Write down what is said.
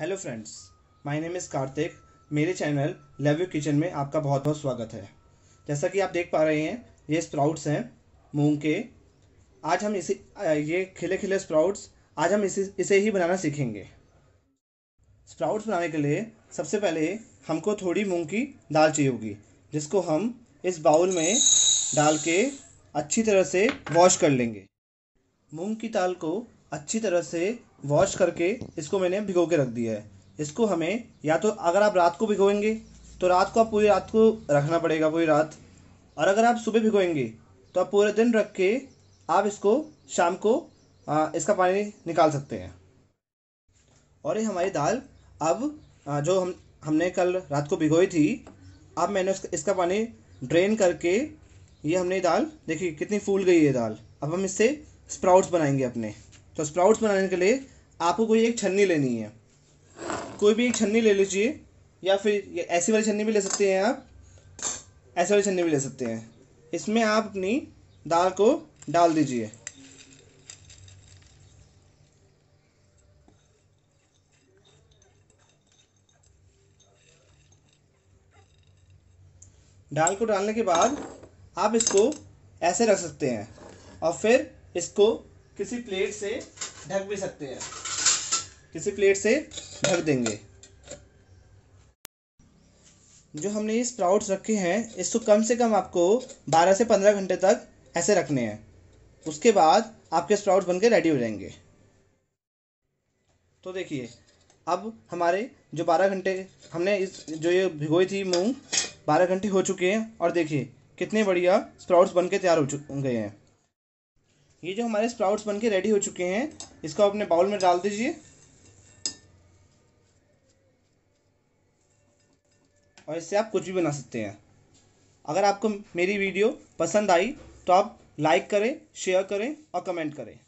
hello friends my name is Kartik मेरे channel love you kitchen में आपका बहुत बहुत स्वागत है जैसा कि आप देख पा रहे हैं ये स्प्राउट्स हैं मूंग के आज हम इसी ये खिले खिले स्प्राउट्स आज हम इसी इसे ही बनाना सीखेंगे स्प्राउट्स बनाने के लिए सबसे पहले हमको थोड़ी मूंग की दाल चाहिए होगी जिसको हम इस बाउल में डाल के अच्छी तरह से वॉश कर लेंगे मूंग की दाल को अच्छी तरह से वॉश करके इसको मैंने भिगो के रख दिया है इसको हमें या तो अगर आप रात को भिगोएंगे तो रात को आप पूरी रात को रखना पड़ेगा पूरी रात और अगर आप सुबह भिगोएंगे तो आप पूरे दिन रख के आप इसको शाम को आ, इसका पानी निकाल सकते हैं और ये हमारी दाल अब आ, जो हम हमने कल रात को भिगोई थी अब मैंने उसका इसका पानी ड्रेन करके ये हमने दाल देखिए कितनी फूल गई है दाल अब हम इससे स्प्राउट्स बनाएंगे अपने तो स्प्राउट्स बनाने के लिए आपको कोई एक छन्नी लेनी है कोई भी एक छन्नी ले लीजिए या फिर ऐसी वाली छन्नी भी ले सकते हैं आप ऐसी वाली छन्नी भी ले सकते हैं इसमें आप अपनी दाल को डाल दीजिए दाल को डालने के बाद आप इसको ऐसे रख सकते हैं और फिर इसको किसी प्लेट से ढक भी सकते हैं किसी प्लेट से ढक देंगे जो हमने ये स्प्राउट्स रखे हैं इसको कम से कम आपको 12 से 15 घंटे तक ऐसे रखने हैं उसके बाद आपके स्प्राउट्स बनकर रेडी हो जाएंगे तो देखिए अब हमारे जो 12 घंटे हमने इस जो ये भिगोई थी मूंग 12 घंटे हो चुके हैं और देखिए कितने बढ़िया स्प्राउट्स बन के तैयार हो गए हैं ये जो हमारे स्प्राउट्स बन के रेडी हो चुके हैं इसको अपने बाउल में डाल दीजिए और इससे आप कुछ भी बना सकते हैं अगर आपको मेरी वीडियो पसंद आई तो आप लाइक करें शेयर करें और कमेंट करें